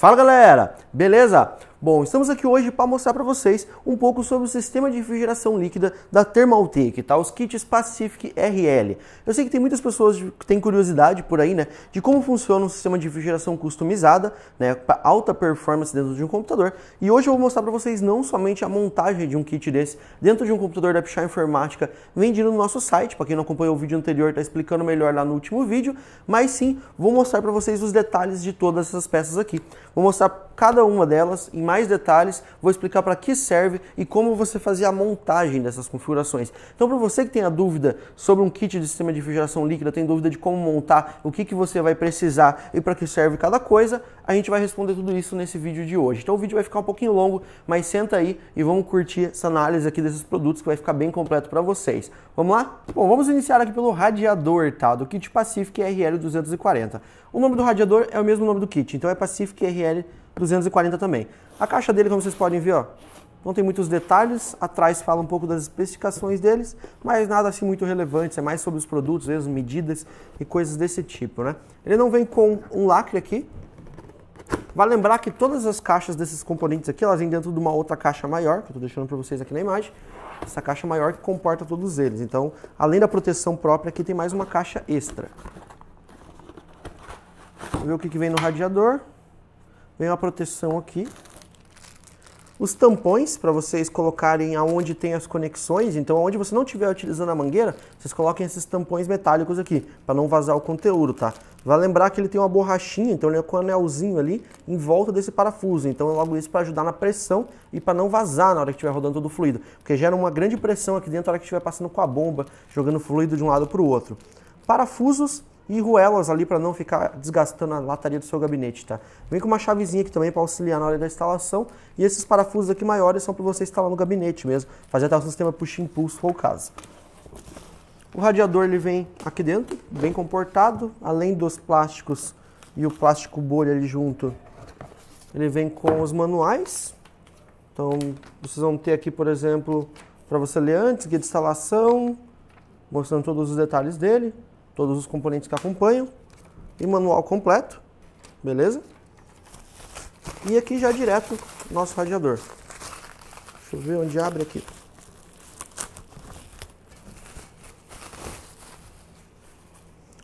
Fala galera, beleza? Bom, estamos aqui hoje para mostrar para vocês um pouco sobre o sistema de refrigeração líquida da Thermaltake, tá? Os kits Pacific RL. Eu sei que tem muitas pessoas que têm curiosidade por aí, né, de como funciona um sistema de refrigeração customizada, né, para alta performance dentro de um computador. E hoje eu vou mostrar para vocês não somente a montagem de um kit desse dentro de um computador da Pichar Informática vendido no nosso site, para quem não acompanhou o vídeo anterior, tá explicando melhor lá no último vídeo, mas sim, vou mostrar para vocês os detalhes de todas essas peças aqui. Vou mostrar cada uma delas em mais detalhes, vou explicar para que serve e como você fazer a montagem dessas configurações. Então, para você que tem a dúvida sobre um kit de sistema de refrigeração líquida, tem dúvida de como montar, o que, que você vai precisar e para que serve cada coisa, a gente vai responder tudo isso nesse vídeo de hoje. Então, o vídeo vai ficar um pouquinho longo, mas senta aí e vamos curtir essa análise aqui desses produtos que vai ficar bem completo para vocês. Vamos lá? Bom, vamos iniciar aqui pelo radiador, tá? Do kit Pacific RL 240. O nome do radiador é o mesmo nome do kit, então é Pacific RL 240. 240 também. A caixa dele, como vocês podem ver, ó, não tem muitos detalhes, atrás fala um pouco das especificações deles, mas nada assim muito relevante, é mais sobre os produtos, as medidas e coisas desse tipo, né? Ele não vem com um lacre aqui. Vale lembrar que todas as caixas desses componentes aqui, elas vêm dentro de uma outra caixa maior, que eu estou deixando para vocês aqui na imagem, essa caixa maior que comporta todos eles. Então, além da proteção própria, aqui tem mais uma caixa extra. Vamos ver o que, que vem no radiador. Vem uma proteção aqui. Os tampões, para vocês colocarem aonde tem as conexões. Então, aonde você não estiver utilizando a mangueira, vocês coloquem esses tampões metálicos aqui, para não vazar o conteúdo, tá? Vai lembrar que ele tem uma borrachinha, então ele é com um anelzinho ali em volta desse parafuso. Então, é logo isso para ajudar na pressão e para não vazar na hora que estiver rodando todo o fluido. Porque gera uma grande pressão aqui dentro na hora que estiver passando com a bomba, jogando fluido de um lado para o outro. Parafusos, e ruelas ali para não ficar desgastando a lataria do seu gabinete, tá? Vem com uma chavezinha aqui também para auxiliar na hora da instalação e esses parafusos aqui maiores são para você instalar no gabinete mesmo, fazer até o sistema puxa impulso ou caso. O radiador ele vem aqui dentro, bem comportado, além dos plásticos e o plástico bolha ali junto. Ele vem com os manuais. Então, vocês vão ter aqui, por exemplo, para você ler antes, guia de instalação, mostrando todos os detalhes dele todos os componentes que acompanham e manual completo, beleza? E aqui já direto nosso radiador. Deixa eu ver onde abre aqui.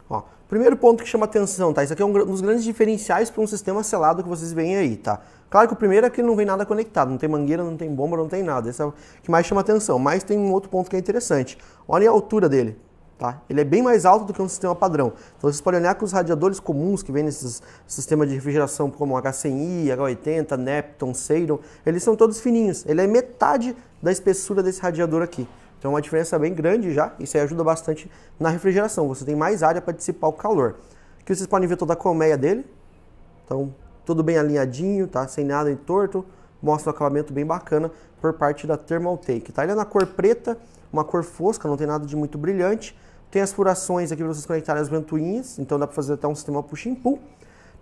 Ó, primeiro ponto que chama atenção, tá? Isso aqui é um dos grandes diferenciais para um sistema selado que vocês veem aí, tá? Claro que o primeiro é que não vem nada conectado, não tem mangueira, não tem bomba, não tem nada. Esse é o que mais chama atenção. Mas tem um outro ponto que é interessante. Olha a altura dele. Tá? Ele é bem mais alto do que um sistema padrão. Então vocês podem olhar com os radiadores comuns que vêm nesses sistemas de refrigeração como H100i, H80, Nepton, Seiron, eles são todos fininhos. Ele é metade da espessura desse radiador aqui. Então é uma diferença bem grande já, isso aí ajuda bastante na refrigeração. Você tem mais área para dissipar o calor. Aqui vocês podem ver toda a colmeia dele. Então, tudo bem alinhadinho, tá? Sem nada em torto mostra um acabamento bem bacana por parte da Thermal Take. Tá? Ele é na cor preta, uma cor fosca, não tem nada de muito brilhante. Tem as furações aqui para vocês conectarem as ventoinhas, então dá para fazer até um sistema push and pull.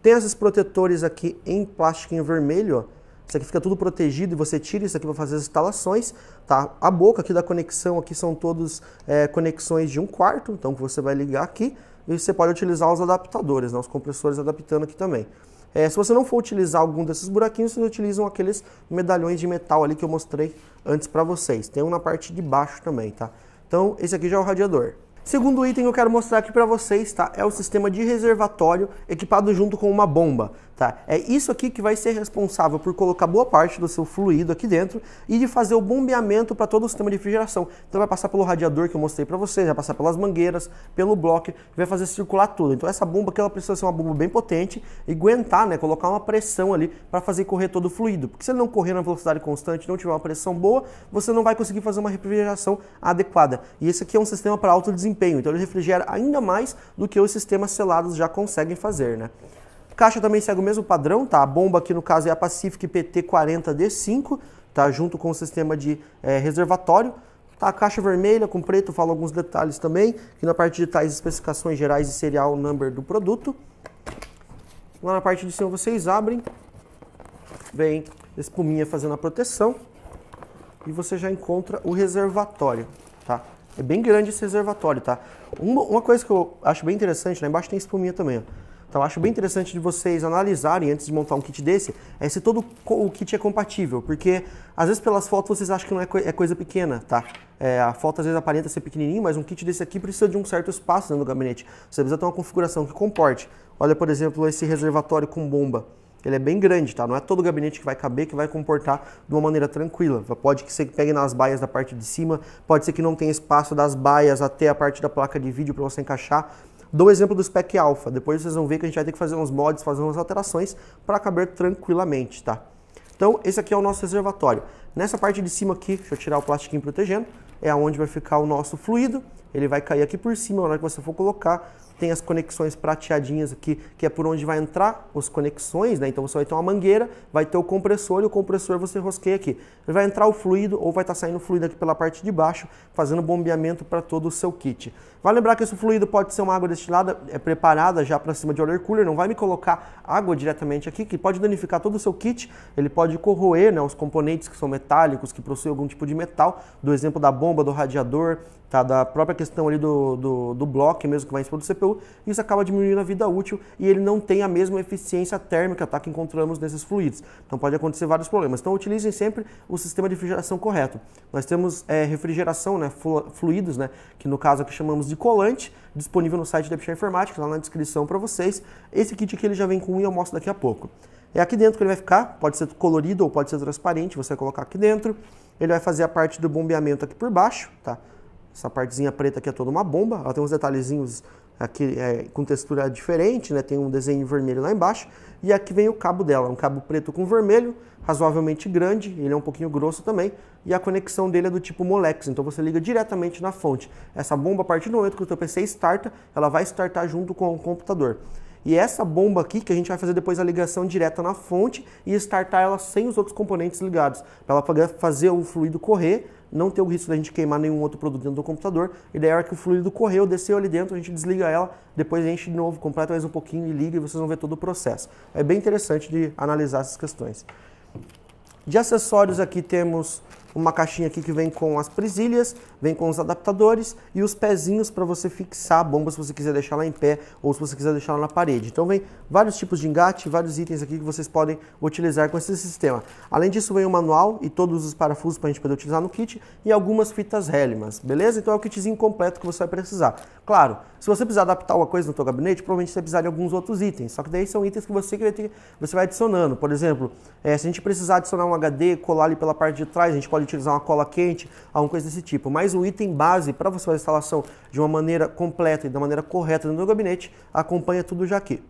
Tem esses protetores aqui em plástico em vermelho, ó. Isso aqui fica tudo protegido e você tira isso aqui para fazer as instalações, tá? A boca aqui da conexão aqui são todos é, conexões de um quarto, então você vai ligar aqui e você pode utilizar os adaptadores, né? os compressores adaptando aqui também. É, se você não for utilizar algum desses buraquinhos, vocês utilizam aqueles medalhões de metal ali que eu mostrei antes para vocês. Tem um na parte de baixo também, tá? Então, esse aqui já é o radiador. Segundo item que eu quero mostrar aqui para vocês, tá? É o sistema de reservatório equipado junto com uma bomba, tá? É isso aqui que vai ser responsável por colocar boa parte do seu fluido aqui dentro e de fazer o bombeamento para todo o sistema de refrigeração. Então vai passar pelo radiador que eu mostrei para vocês, vai passar pelas mangueiras, pelo bloco, vai fazer circular tudo. Então essa bomba aqui ela precisa ser uma bomba bem potente e aguentar, né? Colocar uma pressão ali para fazer correr todo o fluido. Porque se ele não correr na velocidade constante, não tiver uma pressão boa, você não vai conseguir fazer uma refrigeração adequada. E esse aqui é um sistema para alto desempenho desempenho. Então ele refrigera ainda mais do que os sistemas selados já conseguem fazer, né? Caixa também segue o mesmo padrão, tá? A bomba aqui no caso é a Pacific PT40D5, tá? Junto com o sistema de é, reservatório. Tá, a caixa vermelha com preto, falo alguns detalhes também, que na parte de tais especificações gerais e serial number do produto. Lá na parte de cima vocês abrem, vem espuminha fazendo a proteção e você já encontra o reservatório, tá? É bem grande esse reservatório, tá? Uma, uma, coisa que eu acho bem interessante, lá embaixo tem espuminha também, ó. Então eu acho bem interessante de vocês analisarem antes de montar um kit desse, é se todo o kit é compatível, porque às vezes pelas fotos vocês acham que não é, co é coisa pequena, tá? É, a foto às vezes aparenta ser pequenininho, mas um kit desse aqui precisa de um certo espaço dentro do gabinete. Você precisa ter uma configuração que comporte. Olha, por exemplo, esse reservatório com bomba ele é bem grande, tá? Não é todo gabinete que vai caber, que vai comportar de uma maneira tranquila. Pode que você pegue nas baias da parte de cima, pode ser que não tenha espaço das baias até a parte da placa de vídeo para você encaixar. Dou o exemplo do Spec Alpha, depois vocês vão ver que a gente vai ter que fazer uns mods, fazer umas alterações para caber tranquilamente, tá? Então, esse aqui é o nosso reservatório. Nessa parte de cima aqui, deixa eu tirar o plastiquinho protegendo, é onde vai ficar o nosso fluido. Ele vai cair aqui por cima, na hora que você for colocar, tem as conexões prateadinhas aqui, que é por onde vai entrar as conexões, né? Então você vai ter uma mangueira, vai ter o compressor e o compressor você rosqueia aqui. Vai entrar o fluido ou vai estar tá saindo fluido aqui pela parte de baixo, fazendo bombeamento para todo o seu kit. vai lembrar que esse fluido pode ser uma água destilada, é preparada já para cima de water cooler, não vai me colocar água diretamente aqui, que pode danificar todo o seu kit, ele pode corroer né, os componentes que são metálicos, que possuem algum tipo de metal, do exemplo da bomba, do radiador, tá? da própria questão ali do, do, do bloco mesmo que vai expor do CPU, isso acaba diminuindo a vida útil e ele não tem a mesma eficiência térmica tá? que encontramos nesses fluidos. Então pode acontecer vários problemas. Então utilizem sempre o sistema de refrigeração correto. Nós temos é, refrigeração, né? fluidos, né? que no caso aqui é chamamos de colante, disponível no site da Epshare Informática, tá lá na descrição para vocês. Esse kit aqui ele já vem com um e eu mostro daqui a pouco. É aqui dentro que ele vai ficar, pode ser colorido ou pode ser transparente, você vai colocar aqui dentro. Ele vai fazer a parte do bombeamento aqui por baixo, tá? Essa partezinha preta aqui é toda uma bomba, ela tem uns detalhezinhos aqui é, com textura diferente, né? Tem um desenho vermelho lá embaixo. E aqui vem o cabo dela, um cabo preto com vermelho, razoavelmente grande, ele é um pouquinho grosso também, e a conexão dele é do tipo Molex, então você liga diretamente na fonte. Essa bomba, a partir do momento que o seu PC starta, ela vai startar junto com o computador. E essa bomba aqui que a gente vai fazer depois a ligação direta na fonte e startar ela sem os outros componentes ligados, para ela fazer o fluido correr, não ter o risco da gente queimar nenhum outro produto dentro do computador. E daí a hora que o fluido correu, desceu ali dentro, a gente desliga ela, depois enche de novo, completa mais um pouquinho e liga e vocês vão ver todo o processo. É bem interessante de analisar essas questões. De acessórios aqui temos uma caixinha aqui que vem com as presilhas, vem com os adaptadores e os pezinhos para você fixar a bomba se você quiser deixar lá em pé ou se você quiser deixar lá na parede. Então vem vários tipos de engate, vários itens aqui que vocês podem utilizar com esse sistema. Além disso vem o manual e todos os parafusos para a gente poder utilizar no kit e algumas fitas Helimas, beleza? Então é o kitzinho completo que você vai precisar. Claro, se você precisar adaptar alguma coisa no seu gabinete, provavelmente você vai precisar de alguns outros itens, só que daí são itens que você, vai, ter, você vai adicionando. Por exemplo, é, se a gente precisar adicionar um HD, colar ali pela parte de trás, a gente pode utilizar uma cola quente, alguma coisa desse tipo. Mas o item base para você fazer a instalação de uma maneira completa e da maneira correta no gabinete acompanha tudo já aqui.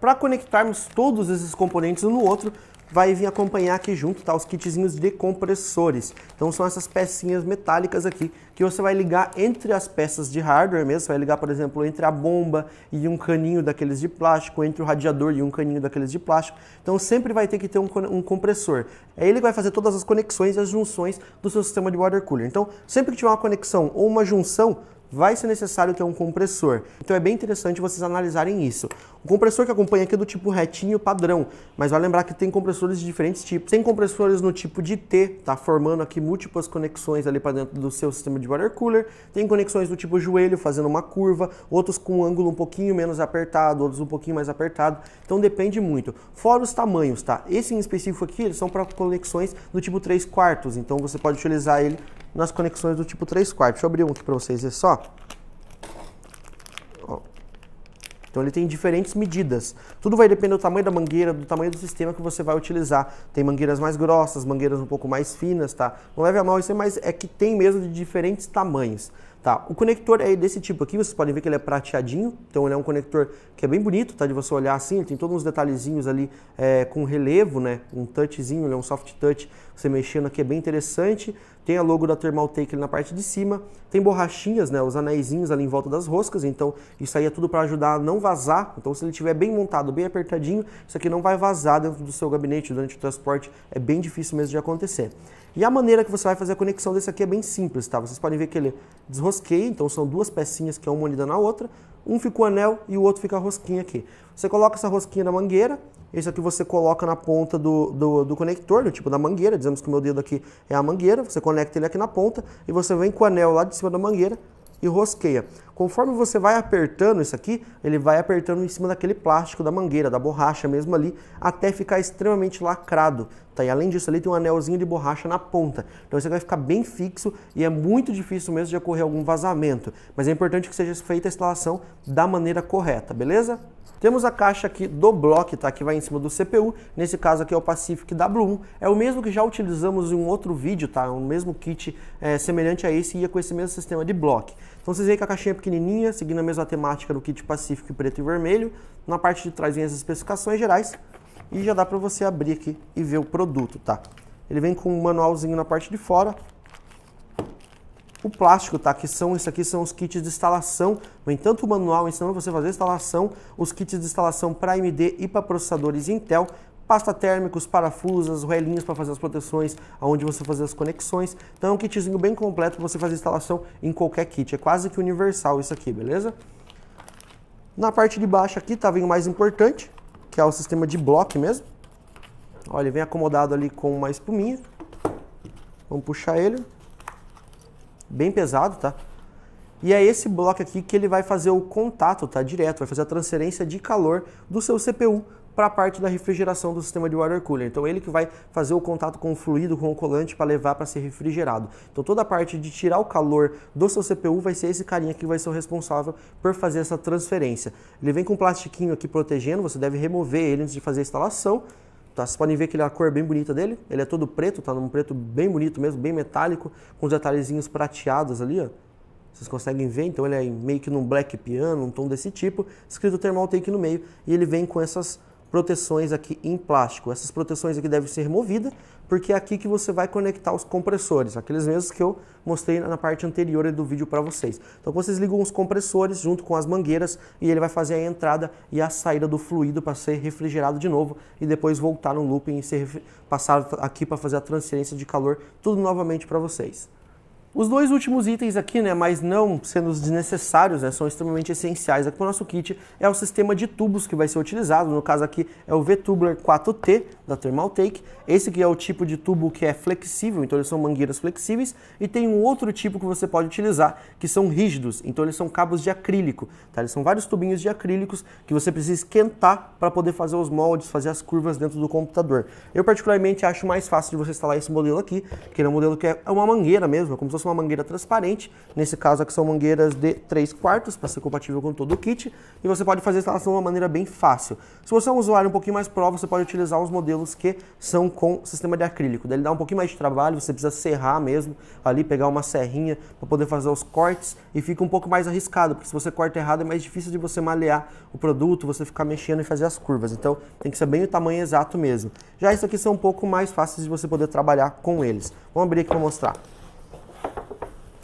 Para conectarmos todos esses componentes um no outro, vai vir acompanhar aqui junto, tá? Os kitzinhos de compressores. Então são essas pecinhas metálicas aqui que você vai ligar entre as peças de hardware mesmo. Você vai ligar, por exemplo, entre a bomba e um caninho daqueles de plástico, entre o radiador e um caninho daqueles de plástico. Então sempre vai ter que ter um, um compressor. É ele que vai fazer todas as conexões e as junções do seu sistema de water cooler. Então sempre que tiver uma conexão ou uma junção, vai ser necessário ter um compressor. Então é bem interessante vocês analisarem isso. O compressor que acompanha aqui é do tipo retinho padrão, mas vai lembrar que tem compressores de diferentes tipos. Tem compressores no tipo de T, tá formando aqui múltiplas conexões ali para dentro do seu sistema de water cooler. Tem conexões do tipo joelho, fazendo uma curva, outros com um ângulo um pouquinho menos apertado, outros um pouquinho mais apertado. Então depende muito. Fora os tamanhos, tá? Esse em específico aqui, eles são para conexões do tipo 3 quartos, então você pode utilizar ele nas conexões do tipo 3 quartos. Deixa eu abrir um aqui para vocês ver só. Então ele tem diferentes medidas. Tudo vai depender do tamanho da mangueira, do tamanho do sistema que você vai utilizar. Tem mangueiras mais grossas, mangueiras um pouco mais finas, tá? Não leve a mal isso, mas é que tem mesmo de diferentes tamanhos. Tá, o conector é desse tipo aqui, vocês podem ver que ele é prateadinho, então ele é um conector que é bem bonito, tá? De você olhar assim, ele tem todos uns detalhezinhos ali é, com relevo, né? Um touchzinho, ele é um soft touch você mexendo aqui é bem interessante. Tem a logo da Thermal Take na parte de cima. Tem borrachinhas, né? Os anéisinhos ali em volta das roscas. Então isso aí é tudo para ajudar a não vazar. Então se ele estiver bem montado, bem apertadinho, isso aqui não vai vazar dentro do seu gabinete durante o transporte. É bem difícil mesmo de acontecer. E a maneira que você vai fazer a conexão desse aqui é bem simples, tá? Vocês podem ver que ele desrosqueia, então são duas pecinhas que é uma unida na outra. Um fica o anel e o outro fica a rosquinha aqui. Você coloca essa rosquinha na mangueira, isso é aqui você coloca na ponta do, do, do, conector, do tipo da mangueira. Dizemos que o meu dedo aqui é a mangueira. Você conecta ele aqui na ponta e você vem com o anel lá de cima da mangueira e rosqueia. Conforme você vai apertando isso aqui, ele vai apertando em cima daquele plástico da mangueira, da borracha mesmo ali, até ficar extremamente lacrado. Tá? E além disso ali tem um anelzinho de borracha na ponta. Então isso vai ficar bem fixo e é muito difícil mesmo de ocorrer algum vazamento. Mas é importante que seja feita a instalação da maneira correta, beleza? Temos a caixa aqui do Block, tá? Que vai em cima do CPU. Nesse caso aqui é o Pacific W1. É o mesmo que já utilizamos em um outro vídeo, tá? Um é mesmo kit é, semelhante a esse e ia é com esse mesmo sistema de Block. Então vocês veem que a caixinha é pequenininha, seguindo a mesma temática do kit Pacific preto e vermelho. Na parte de trás vem as especificações gerais e já dá para você abrir aqui e ver o produto, tá? Ele vem com um manualzinho na parte de fora, o plástico, tá? Que são, isso aqui são os kits de instalação. No entanto, o manual ensinando você a fazer a instalação, os kits de instalação para AMD e para processadores Intel, pasta térmicos, parafusos, relinhos para fazer as proteções, aonde você fazer as conexões. Então é um kitzinho bem completo para você fazer instalação em qualquer kit. É quase que universal isso aqui, beleza? Na parte de baixo aqui tá vem o mais importante, que é o sistema de bloco mesmo. Olha, ele vem acomodado ali com uma espuminha. Vamos puxar ele bem pesado, tá? E é esse bloco aqui que ele vai fazer o contato, tá? Direto, vai fazer a transferência de calor do seu CPU para a parte da refrigeração do sistema de water cooler. Então ele que vai fazer o contato com o fluido, com o colante para levar para ser refrigerado. Então toda a parte de tirar o calor do seu CPU vai ser esse carinha que vai ser o responsável por fazer essa transferência. Ele vem com um plastiquinho aqui protegendo, você deve remover ele antes de fazer a instalação Tá, vocês podem ver que ele é a cor bem bonita dele. Ele é todo preto, tá num preto bem bonito mesmo, bem metálico, com os detalhezinhos prateados ali, ó. Vocês conseguem ver, então ele é meio que num black piano, um tom desse tipo, escrito Thermal Take no meio, e ele vem com essas proteções aqui em plástico. Essas proteções aqui devem ser removidas, porque é aqui que você vai conectar os compressores, aqueles mesmos que eu mostrei na parte anterior do vídeo para vocês. Então vocês ligam os compressores junto com as mangueiras e ele vai fazer a entrada e a saída do fluido para ser refrigerado de novo e depois voltar no looping e ser, passado aqui para fazer a transferência de calor, tudo novamente para vocês. Os dois últimos itens aqui, né, mas não sendo desnecessários, né, são extremamente essenciais aqui para o nosso kit, é o sistema de tubos que vai ser utilizado, no caso aqui é o v 4T da Thermaltake, esse aqui é o tipo de tubo que é flexível, então eles são mangueiras flexíveis, e tem um outro tipo que você pode utilizar, que são rígidos, então eles são cabos de acrílico, tá, eles são vários tubinhos de acrílicos que você precisa esquentar para poder fazer os moldes, fazer as curvas dentro do computador. Eu particularmente acho mais fácil de você instalar esse modelo aqui, que é um modelo que é uma mangueira mesmo, é como se fosse uma mangueira transparente, nesse caso aqui são mangueiras de 3 quartos, para ser compatível com todo o kit, e você pode fazer a instalação de uma maneira bem fácil. Se você é um usuário um pouquinho mais pro, você pode utilizar os modelos que são com sistema de acrílico, ele dá um pouquinho mais de trabalho, você precisa serrar mesmo, ali pegar uma serrinha para poder fazer os cortes, e fica um pouco mais arriscado, porque se você corta errado é mais difícil de você malear o produto, você ficar mexendo e fazer as curvas, então tem que ser bem o tamanho exato mesmo. Já isso aqui são um pouco mais fáceis de você poder trabalhar com eles. Vamos abrir aqui para mostrar.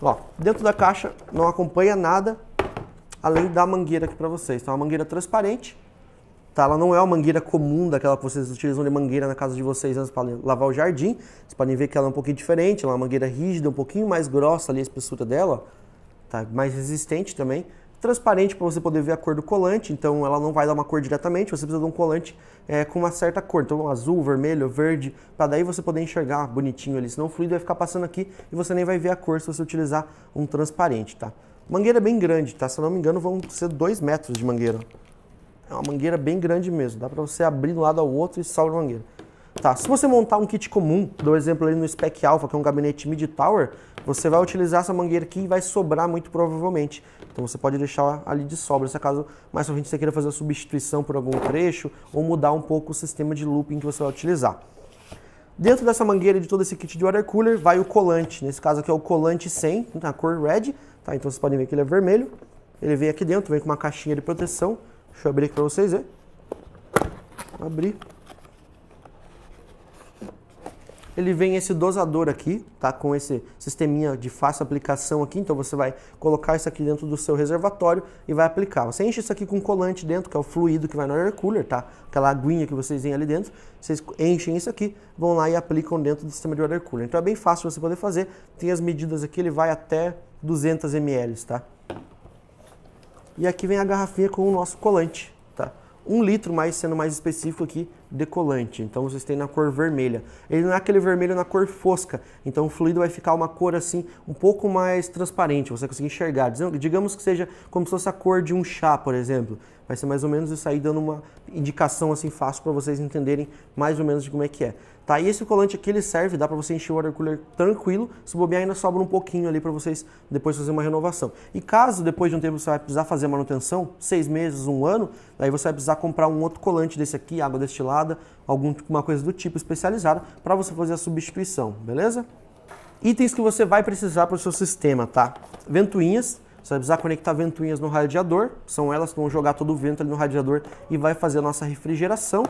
Ó, dentro da caixa não acompanha nada além da mangueira aqui para vocês. Então, é uma mangueira transparente, tá? Ela não é uma mangueira comum daquela que vocês utilizam de mangueira na casa de vocês antes para lavar o jardim. Vocês podem ver que ela é um pouquinho diferente, ela é uma mangueira rígida, um pouquinho mais grossa ali a espessura dela, tá? Mais resistente também transparente para você poder ver a cor do colante, então ela não vai dar uma cor diretamente, você precisa de um colante é, com uma certa cor, então azul, vermelho, verde, para daí você poder enxergar bonitinho ali, senão o fluido vai ficar passando aqui e você nem vai ver a cor se você utilizar um transparente, tá? Mangueira bem grande, tá? Se eu não me engano vão ser 2 metros de mangueira. É uma mangueira bem grande mesmo, dá para você abrir de um lado ao outro e salva a mangueira. Tá, se você montar um kit comum, dou exemplo ali no Spec Alpha, que é um gabinete mid tower, você vai utilizar essa mangueira aqui e vai sobrar muito provavelmente. Então você pode deixar ali de sobra, se acaso mais ou frente você queira fazer a substituição por algum trecho ou mudar um pouco o sistema de looping que você vai utilizar. Dentro dessa mangueira de todo esse kit de water cooler vai o colante, nesse caso aqui é o colante 100, na cor red, tá? Então vocês podem ver que ele é vermelho. Ele vem aqui dentro, vem com uma caixinha de proteção. Deixa eu abrir aqui para vocês verem. Abrir ele vem esse dosador aqui, tá? Com esse sisteminha de fácil aplicação aqui. Então você vai colocar isso aqui dentro do seu reservatório e vai aplicar. Você enche isso aqui com colante dentro, que é o fluido que vai no air cooler, tá? Aquela aguinha que vocês têm ali dentro. Vocês enchem isso aqui, vão lá e aplicam dentro do sistema de air cooler. Então é bem fácil você poder fazer. Tem as medidas aqui, ele vai até 200 ml, tá? E aqui vem a garrafinha com o nosso colante um litro mais, sendo mais específico aqui, decolante Então vocês têm na cor vermelha. Ele não é aquele vermelho na cor fosca, então o fluido vai ficar uma cor assim, um pouco mais transparente, você vai conseguir enxergar. Digamos que seja como se fosse a cor de um chá, por exemplo. Vai ser mais ou menos isso aí dando uma indicação assim fácil para vocês entenderem mais ou menos de como é que é. Tá, e esse colante aqui ele serve, dá para você encher o water cooler tranquilo, se bobear ainda sobra um pouquinho ali para vocês depois fazer uma renovação. E caso depois de um tempo você vai precisar fazer manutenção, seis meses, um ano, aí você vai precisar comprar um outro colante desse aqui, água destilada, alguma coisa do tipo especializada para você fazer a substituição, beleza? Itens que você vai precisar para o seu sistema, tá? Ventoinhas, você vai precisar conectar ventoinhas no radiador, são elas que vão jogar todo o vento ali no radiador e vai fazer a nossa refrigeração.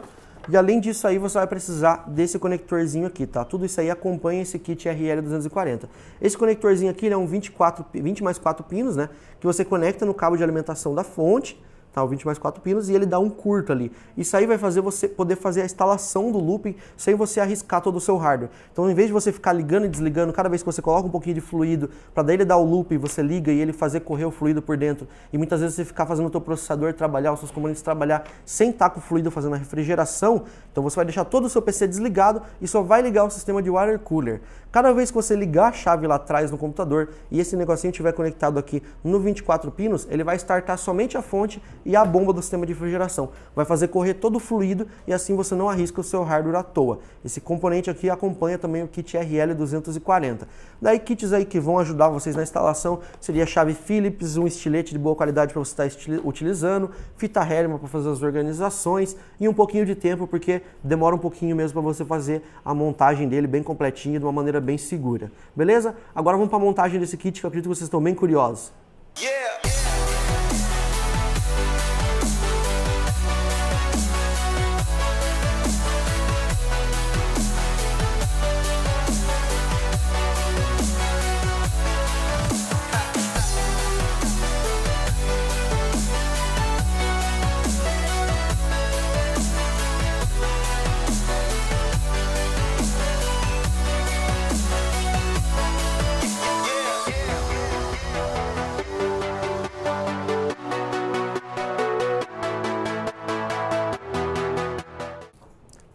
E além disso aí, você vai precisar desse conectorzinho aqui, tá? Tudo isso aí acompanha esse kit RL240. Esse conectorzinho aqui é um 24, 20 mais 4 pinos, né? Que você conecta no cabo de alimentação da fonte, tá? O 20 mais 4 pinos e ele dá um curto ali. Isso aí vai fazer você poder fazer a instalação do looping sem você arriscar todo o seu hardware. Então, em vez de você ficar ligando e desligando cada vez que você coloca um pouquinho de fluido, para daí ele dar o looping, você liga e ele fazer correr o fluido por dentro. E muitas vezes você ficar fazendo o seu processador trabalhar, os seus componentes trabalhar sem estar tá com o fluido fazendo a refrigeração, então você vai deixar todo o seu PC desligado e só vai ligar o sistema de water cooler. Cada vez que você ligar a chave lá atrás no computador e esse negocinho estiver conectado aqui no 24 pinos, ele vai startar somente a fonte e a bomba do sistema de refrigeração. Vai fazer correr todo o fluido e assim você não arrisca o seu hardware à toa. Esse componente aqui acompanha também o kit RL240. Daí kits aí que vão ajudar vocês na instalação seria chave Phillips, um estilete de boa qualidade para você tá estar utilizando, fita Helma para fazer as organizações e um pouquinho de tempo porque demora um pouquinho mesmo para você fazer a montagem dele bem completinha de uma maneira bem segura. Beleza? Agora vamos para a montagem desse kit que eu acredito que vocês estão bem curiosos. Yeah.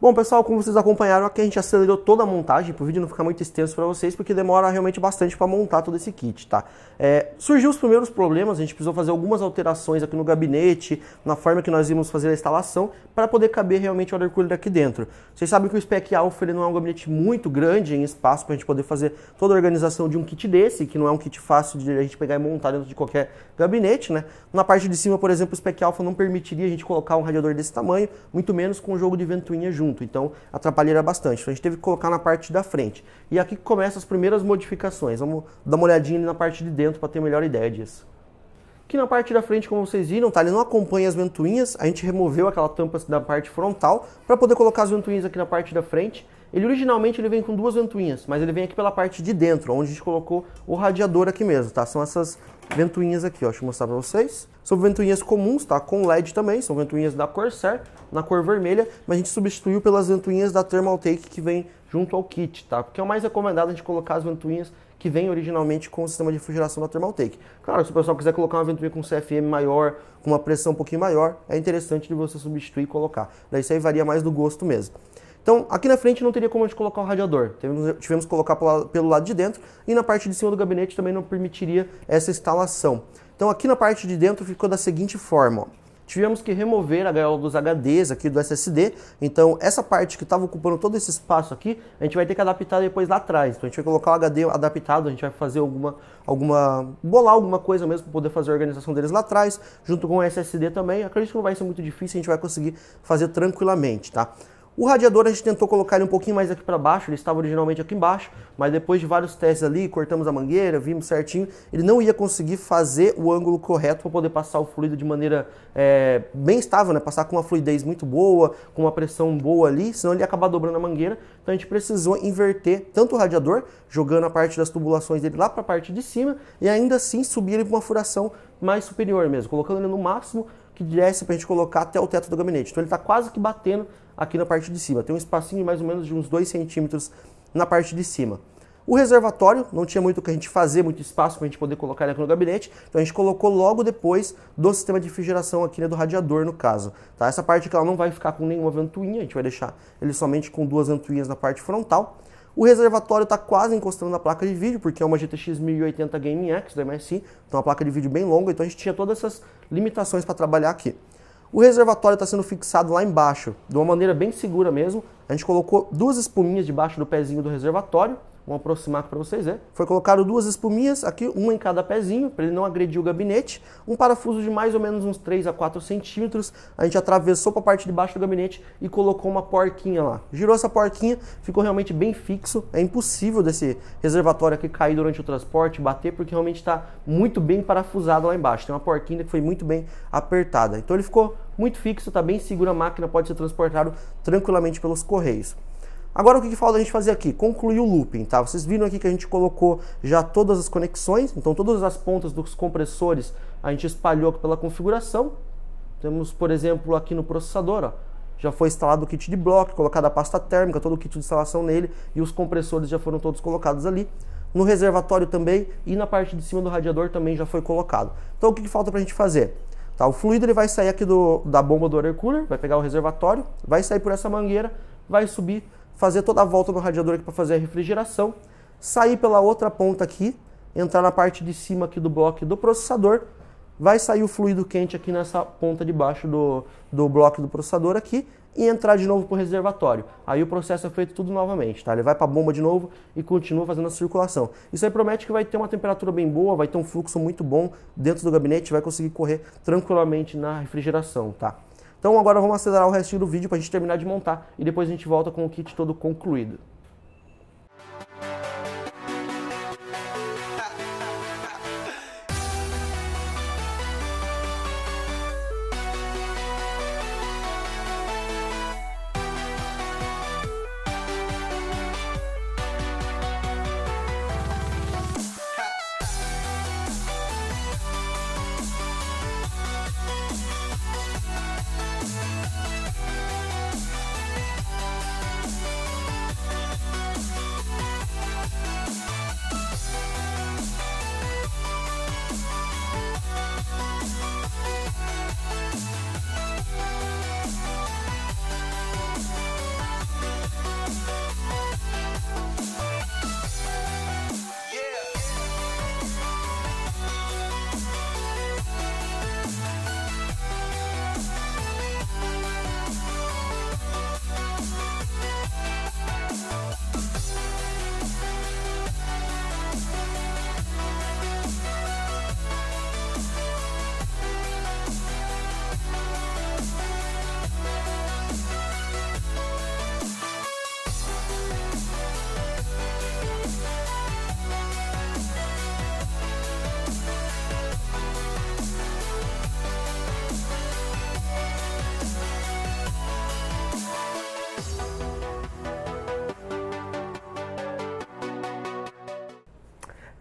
Bom, pessoal, como vocês acompanharam aqui, a gente acelerou toda a montagem para o vídeo não ficar muito extenso para vocês, porque demora realmente bastante para montar todo esse kit, tá? É, surgiu os primeiros problemas, a gente precisou fazer algumas alterações aqui no gabinete, na forma que nós íamos fazer a instalação, para poder caber realmente o air cooler aqui dentro. Vocês sabem que o Spec Alpha ele não é um gabinete muito grande em espaço para a gente poder fazer toda a organização de um kit desse, que não é um kit fácil de a gente pegar e montar dentro de qualquer gabinete, né? Na parte de cima, por exemplo, o Spec Alpha não permitiria a gente colocar um radiador desse tamanho, muito menos com um jogo de ventoinha junto junto, então atrapalharia bastante. Então a gente teve que colocar na parte da frente. E aqui começam as primeiras modificações. Vamos dar uma olhadinha na parte de dentro para ter melhor ideia disso. Aqui na parte da frente, como vocês viram, tá? ele não acompanha as ventoinhas, a gente removeu aquela tampa da parte frontal para poder colocar as ventoinhas aqui na parte da frente. Ele originalmente ele vem com duas ventoinhas, mas ele vem aqui pela parte de dentro, onde a gente colocou o radiador aqui mesmo, tá? São essas ventoinhas aqui, ó, deixa eu mostrar para vocês. São ventoinhas comuns, tá? Com LED também, são ventoinhas da Corsair, na cor vermelha, mas a gente substituiu pelas ventoinhas da Thermaltake que vem junto ao kit, tá? Porque é o mais recomendado a gente colocar as ventoinhas que vem originalmente com o sistema de refrigeração da Thermaltake. Claro, se o pessoal quiser colocar uma ventoinha com CFM maior, com uma pressão um pouquinho maior, é interessante de você substituir e colocar. Daí isso aí varia mais do gosto mesmo. Então, aqui na frente não teria como a gente colocar o radiador. Tivemos que colocar pelo lado de dentro e na parte de cima do gabinete também não permitiria essa instalação. Então, aqui na parte de dentro ficou da seguinte forma. Ó. Tivemos que remover a gaiola dos HDs aqui do SSD, então essa parte que estava ocupando todo esse espaço aqui, a gente vai ter que adaptar depois lá atrás. Então a gente vai colocar o HD adaptado, a gente vai fazer alguma, alguma bolar alguma coisa mesmo para poder fazer a organização deles lá atrás, junto com o SSD também. Acredito que não vai ser muito difícil, a gente vai conseguir fazer tranquilamente, tá? O radiador a gente tentou colocar ele um pouquinho mais aqui para baixo, ele estava originalmente aqui embaixo, mas depois de vários testes ali, cortamos a mangueira, vimos certinho, ele não ia conseguir fazer o ângulo correto para poder passar o fluido de maneira é, bem estável, né? passar com uma fluidez muito boa, com uma pressão boa ali, senão ele ia acabar dobrando a mangueira. Então a gente precisou inverter tanto o radiador, jogando a parte das tubulações dele lá para a parte de cima, e ainda assim subir ele para uma furação mais superior mesmo, colocando ele no máximo que desce para a gente colocar até o teto do gabinete. Então ele está quase que batendo aqui na parte de cima. Tem um espacinho mais ou menos de uns 2 centímetros na parte de cima. O reservatório não tinha muito o que a gente fazer, muito espaço para a gente poder colocar ele aqui no gabinete, então a gente colocou logo depois do sistema de refrigeração aqui, né, do radiador no caso. Tá? Essa parte aqui ela não vai ficar com nenhuma ventoinha, a gente vai deixar ele somente com duas ventoinhas na parte frontal. O reservatório está quase encostando na placa de vídeo, porque é uma GTX 1080 Gaming X da MSI, então é uma placa de vídeo bem longa, então a gente tinha todas essas limitações para trabalhar aqui. O reservatório está sendo fixado lá embaixo, de uma maneira bem segura mesmo. A gente colocou duas espuminhas debaixo do pezinho do reservatório vamos aproximar para vocês ver. Né? Foi colocado duas espuminhas aqui, uma em cada pezinho, para ele não agredir o gabinete. Um parafuso de mais ou menos uns 3 a 4 centímetros. A gente atravessou para a parte de baixo do gabinete e colocou uma porquinha lá. Girou essa porquinha, ficou realmente bem fixo. É impossível desse reservatório aqui cair durante o transporte, bater, porque realmente está muito bem parafusado lá embaixo. Tem uma porquinha que foi muito bem apertada. Então ele ficou muito fixo, está bem seguro a máquina, pode ser transportado tranquilamente pelos correios. Agora o que, que falta a gente fazer aqui? Concluir o looping, tá? Vocês viram aqui que a gente colocou já todas as conexões, então todas as pontas dos compressores a gente espalhou pela configuração. Temos, por exemplo, aqui no processador, ó, já foi instalado o kit de bloco, colocada a pasta térmica, todo o kit de instalação nele e os compressores já foram todos colocados ali. No reservatório também e na parte de cima do radiador também já foi colocado. Então o que, que falta para a gente fazer? Tá, o fluido ele vai sair aqui do, da bomba do air cooler, vai pegar o reservatório, vai sair por essa mangueira, vai subir fazer toda a volta no radiador aqui para fazer a refrigeração, sair pela outra ponta aqui, entrar na parte de cima aqui do bloco do processador, vai sair o fluido quente aqui nessa ponta de baixo do, do bloco do processador aqui e entrar de novo para o reservatório. Aí o processo é feito tudo novamente, tá? Ele vai para a bomba de novo e continua fazendo a circulação. Isso aí promete que vai ter uma temperatura bem boa, vai ter um fluxo muito bom dentro do gabinete, vai conseguir correr tranquilamente na refrigeração, tá? Então agora vamos acelerar o restinho do vídeo para a gente terminar de montar e depois a gente volta com o kit todo concluído.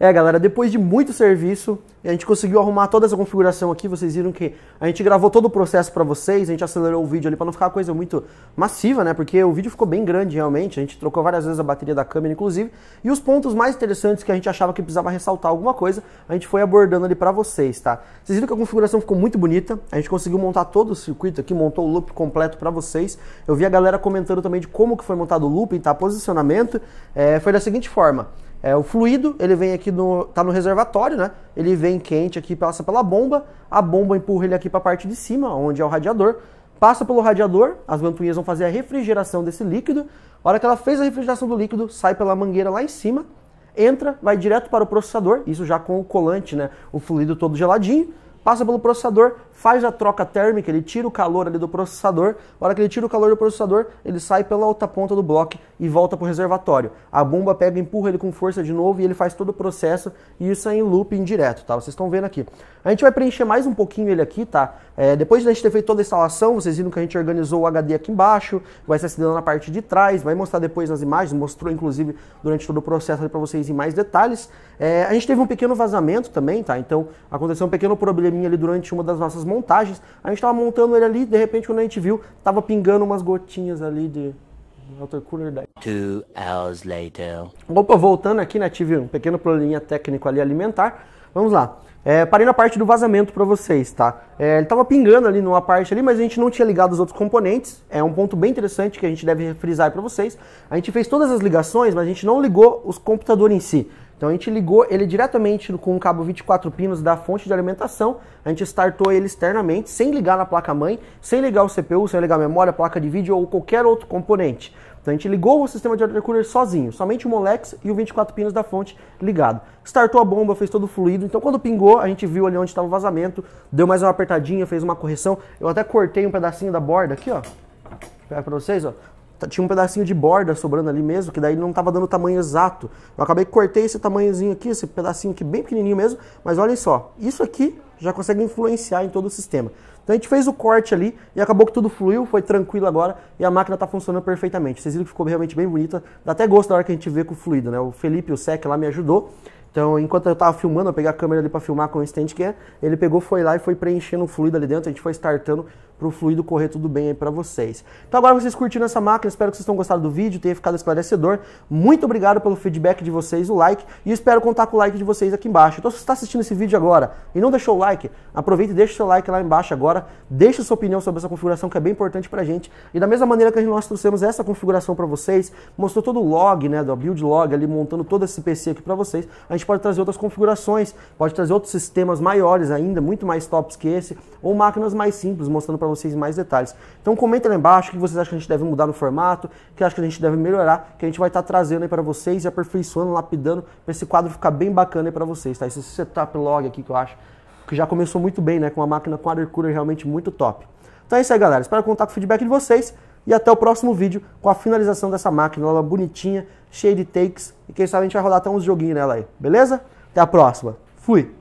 É, galera, depois de muito serviço, a gente conseguiu arrumar toda essa configuração aqui. Vocês viram que a gente gravou todo o processo para vocês, a gente acelerou o vídeo ali para não ficar uma coisa muito massiva, né? Porque o vídeo ficou bem grande realmente. A gente trocou várias vezes a bateria da câmera, inclusive. E os pontos mais interessantes que a gente achava que precisava ressaltar alguma coisa, a gente foi abordando ali para vocês, tá? Vocês viram que a configuração ficou muito bonita. A gente conseguiu montar todo o circuito aqui, montou o loop completo para vocês. Eu vi a galera comentando também de como que foi montado o loop, tá? Posicionamento. É, foi da seguinte forma. É, o fluido, ele vem aqui no. tá no reservatório, né? Ele vem quente aqui, passa pela bomba, a bomba empurra ele aqui para a parte de cima, onde é o radiador. Passa pelo radiador, as lampunhas vão fazer a refrigeração desse líquido. A hora que ela fez a refrigeração do líquido, sai pela mangueira lá em cima, entra, vai direto para o processador, isso já com o colante, né? O fluido todo geladinho, passa pelo processador, faz a troca térmica, ele tira o calor ali do processador. Na hora que ele tira o calor do processador, ele sai pela outra ponta do bloco e volta para o reservatório. A bomba pega, empurra ele com força de novo e ele faz todo o processo. E isso é em loop indireto, tá? Vocês estão vendo aqui. A gente vai preencher mais um pouquinho ele aqui, tá? É, depois da gente ter feito toda a instalação, vocês viram que a gente organizou o HD aqui embaixo, vai ser SSD na parte de trás, vai mostrar depois nas imagens, mostrou inclusive durante todo o processo para vocês em mais detalhes. É, a gente teve um pequeno vazamento também, tá? Então aconteceu um pequeno probleminha ali durante uma das nossas montagens. A gente tava montando ele ali, de repente, quando a gente viu, tava pingando umas gotinhas ali de cooler daí. Two hours later. Opa, voltando aqui, né? Tive um pequeno probleminha técnico ali alimentar. Vamos lá. É, parei na parte do vazamento para vocês, tá? É, ele tava pingando ali numa parte ali, mas a gente não tinha ligado os outros componentes. É um ponto bem interessante que a gente deve frisar para vocês. A gente fez todas as ligações, mas a gente não ligou os computadores em si. Então a gente ligou ele diretamente com um cabo 24 pinos da fonte de alimentação, a gente startou ele externamente, sem ligar na placa-mãe, sem ligar o CPU, sem ligar a memória, a placa de vídeo ou qualquer outro componente. Então a gente ligou o sistema de cooler sozinho, somente o Molex e o 24 pinos da fonte ligado. Startou a bomba, fez todo o fluido, então quando pingou, a gente viu ali onde estava o vazamento, deu mais uma apertadinha, fez uma correção. Eu até cortei um pedacinho da borda aqui, ó. Pega pra vocês, ó tinha um pedacinho de borda sobrando ali mesmo, que daí não estava dando o tamanho exato. Eu acabei que cortei esse tamanhozinho aqui, esse pedacinho aqui bem pequenininho mesmo, mas olhem só, isso aqui já consegue influenciar em todo o sistema. Então a gente fez o corte ali e acabou que tudo fluiu, foi tranquilo agora e a máquina está funcionando perfeitamente. Vocês viram que ficou realmente bem bonita, dá até gosto na hora que a gente vê com o fluido, né? O Felipe, o Sec lá me ajudou. Então, enquanto eu estava filmando, eu peguei a câmera ali para filmar com o stand que é, ele pegou, foi lá e foi preenchendo o fluido ali dentro, a gente foi startando, para o fluido correr tudo bem aí para vocês. Então agora vocês curtiram essa máquina, espero que vocês tenham gostado do vídeo, tenha ficado esclarecedor. Muito obrigado pelo feedback de vocês, o like, e espero contar com o like de vocês aqui embaixo. Então se você está assistindo esse vídeo agora e não deixou o like, aproveita e deixa o seu like lá embaixo agora, deixa sua opinião sobre essa configuração que é bem importante para a gente. E da mesma maneira que nós trouxemos essa configuração para vocês, mostrou todo o log, né, do build log ali, montando todo esse PC aqui para vocês, a gente pode trazer outras configurações, pode trazer outros sistemas maiores ainda, muito mais tops que esse, ou máquinas mais simples, mostrando para vocês mais detalhes. Então comenta lá embaixo o que vocês acham que a gente deve mudar no formato, o que acha que a gente deve melhorar, que a gente vai estar tá trazendo aí para vocês e aperfeiçoando, lapidando, para esse quadro ficar bem bacana aí para vocês, tá? Esse setup log aqui que eu acho que já começou muito bem, né? Com uma máquina com air cooler realmente muito top. Então é isso aí, galera. Espero contar com o feedback de vocês e até o próximo vídeo com a finalização dessa máquina, ela bonitinha, cheia de takes e quem sabe a gente vai rodar até uns joguinhos nela aí, beleza? Até a próxima. Fui!